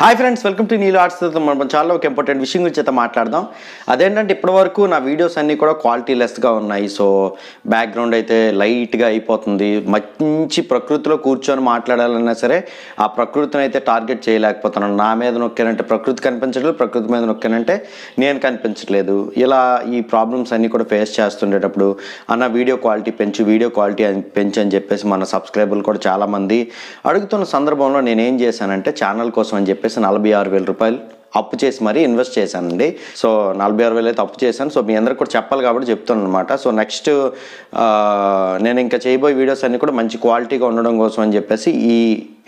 hi friends welcome to నీళ్ళు arts మనం చాలా ఒక ఇంపార్టెంట్ విషయం గురించి అయితే మాట్లాడదాం అదేంటంటే ఇప్పటివరకు నా వీడియోస్ అన్నీ కూడా క్వాలిటీ లెస్గా ఉన్నాయి సో బ్యాక్గ్రౌండ్ అయితే లైట్గా అయిపోతుంది మంచి ప్రకృతిలో కూర్చొని మాట్లాడాలన్నా సరే ఆ ప్రకృతిని అయితే టార్గెట్ చేయలేకపోతున్నాను నా మీద నొక్కానంటే ప్రకృతి కనిపించట్లేదు ప్రకృతి మీద నొక్కానంటే నేను కనిపించట్లేదు ఇలా ఈ ప్రాబ్లమ్స్ అన్నీ కూడా ఫేస్ చేస్తుండేటప్పుడు అన్న వీడియో క్వాలిటీ పెంచు వీడియో క్వాలిటీ పెంచు అని చెప్పేసి మన సబ్స్క్రైబర్లు కూడా చాలామంది అడుగుతున్న సందర్భంలో నేనేం చేశానంటే ఛానల్ కోసం అని చెప్పి చెప్పేసి నలభై ఆరు వేల రూపాయలు అప్పు చేసి మరీ ఇన్వెస్ట్ చేశానండి సో నలభై ఆరు వేలు అయితే అప్పు చేశాను సో మీ అందరికి కూడా చెప్పాలి కాబట్టి చెప్తాను అనమాట సో నెక్స్ట్ నేను ఇంకా చేయబోయే వీడియోస్ అన్నీ కూడా మంచి క్వాలిటీగా ఉండడం కోసం అని చెప్పేసి ఈ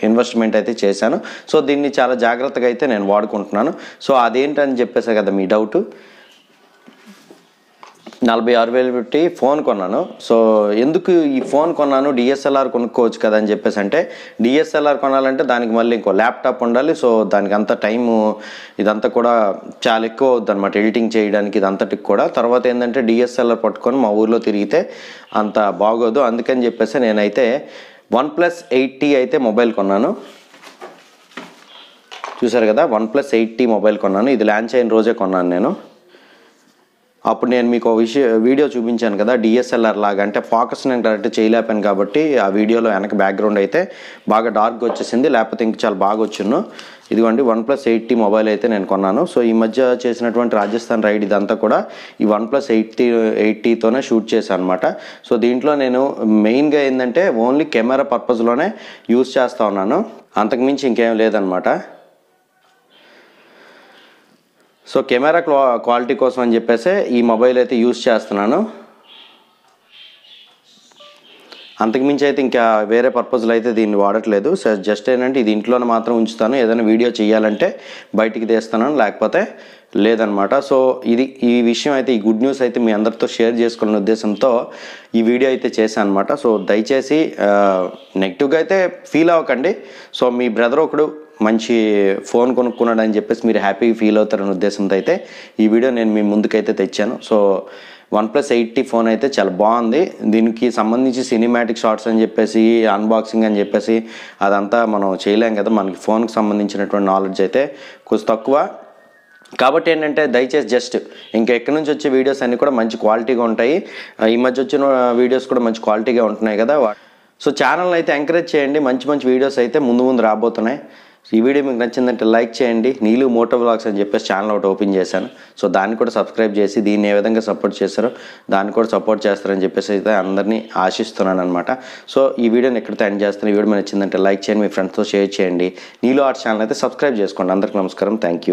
ఇన్వెస్ట్మెంట్ అయితే చేశాను సో దీన్ని చాలా జాగ్రత్తగా అయితే నేను వాడుకుంటున్నాను సో అదేంటని చెప్పేసా కదా మీ డౌట్ నలభై ఆరు వేలు పెట్టి ఫోన్ కొన్నాను సో ఎందుకు ఈ ఫోన్ కొన్నాను డిఎస్ఎల్ఆర్ కొనుక్కోవచ్చు కదా అని చెప్పేసి అంటే డిఎస్ఎల్ఆర్ కొనాలంటే దానికి మళ్ళీ ఇంకో ల్యాప్టాప్ ఉండాలి సో దానికి అంత టైము ఇదంతా కూడా చాలా ఎక్కువ అవుద్ది అనమాట ఎడిటింగ్ చేయడానికి ఇదంతటికి కూడా తర్వాత ఏంటంటే డిఎస్ఎల్ఆర్ పట్టుకొని మా ఊర్లో తిరిగితే అంత బాగోదు అందుకని చెప్పేసి నేనైతే వన్ ప్లస్ ఎయిటీ అయితే మొబైల్ కొన్నాను చూసారు కదా వన్ ప్లస్ ఎయిటీ మొబైల్ కొన్నాను ఇది ల్యాంచ్ అయిన రోజే కొన్నాను నేను అప్పుడు నేను మీకు విషయం వీడియో చూపించాను కదా డిఎస్ఎల్ఆర్ లాగా అంటే ఫోకస్ నేను కరెక్ట్ చేయలేపాను కాబట్టి ఆ వీడియోలో వెనక బ్యాక్గ్రౌండ్ అయితే బాగా డార్క్గా వచ్చేసింది లేకపోతే ఇంక చాలా బాగా వచ్చిను ఇదిగోండి వన్ ప్లస్ ఎయిటీ మొబైల్ అయితే నేను కొన్నాను సో ఈ మధ్య చేసినటువంటి రాజస్థాన్ రైడ్ ఇదంతా కూడా ఈ వన్ ప్లస్ ఎయిటీ ఎయిటీతోనే షూట్ చేశాను అనమాట సో దీంట్లో నేను మెయిన్గా ఏంటంటే ఓన్లీ కెమెరా పర్పస్లోనే యూస్ చేస్తూ ఉన్నాను అంతకుమించి ఇంకేం లేదనమాట సో కెమెరా క్వాలిటీ కోసం అని చెప్పేసి ఈ మొబైల్ అయితే యూస్ చేస్తున్నాను అంతకుమించి అయితే ఇంకా వేరే పర్పస్లో అయితే దీన్ని వాడట్లేదు సో జస్ట్ ఏంటంటే ఇది ఇంట్లోనే మాత్రం ఉంచుతాను ఏదైనా వీడియో చేయాలంటే బయటికి తీస్తాను లేకపోతే లేదనమాట సో ఇది ఈ విషయం అయితే ఈ గుడ్ న్యూస్ అయితే మీ అందరితో షేర్ చేసుకోవాలనే ఉద్దేశంతో ఈ వీడియో అయితే చేశాను అనమాట సో దయచేసి నెగిటివ్గా అయితే ఫీల్ అవ్వకండి సో మీ బ్రదర్ ఒకడు మంచి ఫోన్ కొనుక్కున్నాడు అని చెప్పేసి మీరు హ్యాపీగా ఫీల్ అవుతారనే ఉద్దేశంతో అయితే ఈ వీడియో నేను మీ ముందుకైతే తెచ్చాను so OnePlus eight T phone అయితే చాలా బాగుంది దీనికి సంబంధించి సినిమాటిక్ షార్ట్స్ అని చెప్పేసి అన్బాక్సింగ్ అని చెప్పేసి అదంతా మనం చేయలేం కదా మనకి ఫోన్కి సంబంధించినటువంటి నాలెడ్జ్ అయితే కొంచెం తక్కువ కాబట్టి ఏంటంటే దయచేసి జస్ట్ ఇంకా ఎక్కడి నుంచి వచ్చే వీడియోస్ అన్నీ కూడా మంచి క్వాలిటీగా ఉంటాయి ఈ మధ్య వచ్చిన వీడియోస్ కూడా మంచి క్వాలిటీగా ఉంటున్నాయి కదా సో ఛానల్ అయితే ఎంకరేజ్ చేయండి మంచి మంచి వీడియోస్ అయితే ముందు ముందు రాబోతున్నాయి ఈ వీడియో మీకు నచ్చిందంటే లైక్ చేయండి నీళ్ళు మోటో బ్లాగ్స్ అని చెప్పేసి ఛానల్ ఒకటి ఓపెన్ చేశాను సో దాన్ని కూడా సబ్స్క్రైబ్ చేసి దీన్ని ఏ విధంగా సపోర్ట్ చేస్తారో దాన్ని కూడా సపోర్ట్ చేస్తారని చెప్పేసి అయితే అందరినీ ఆశిస్తున్నాను అనమాట సో ఈ వీడియోని ఎక్కడితో ఎండ్ చేస్తాను ఈ వీడియో మీకు నచ్చిందంటే లైక్ చేయండి మీ ఫ్రెండ్స్తో షేర్ చేయండి నీళ్ళు ఆర్ట్ ఛానల్ అయితే సబ్స్క్రైబ్ చేసుకోండి అందరికీ నమస్కారం థ్యాంక్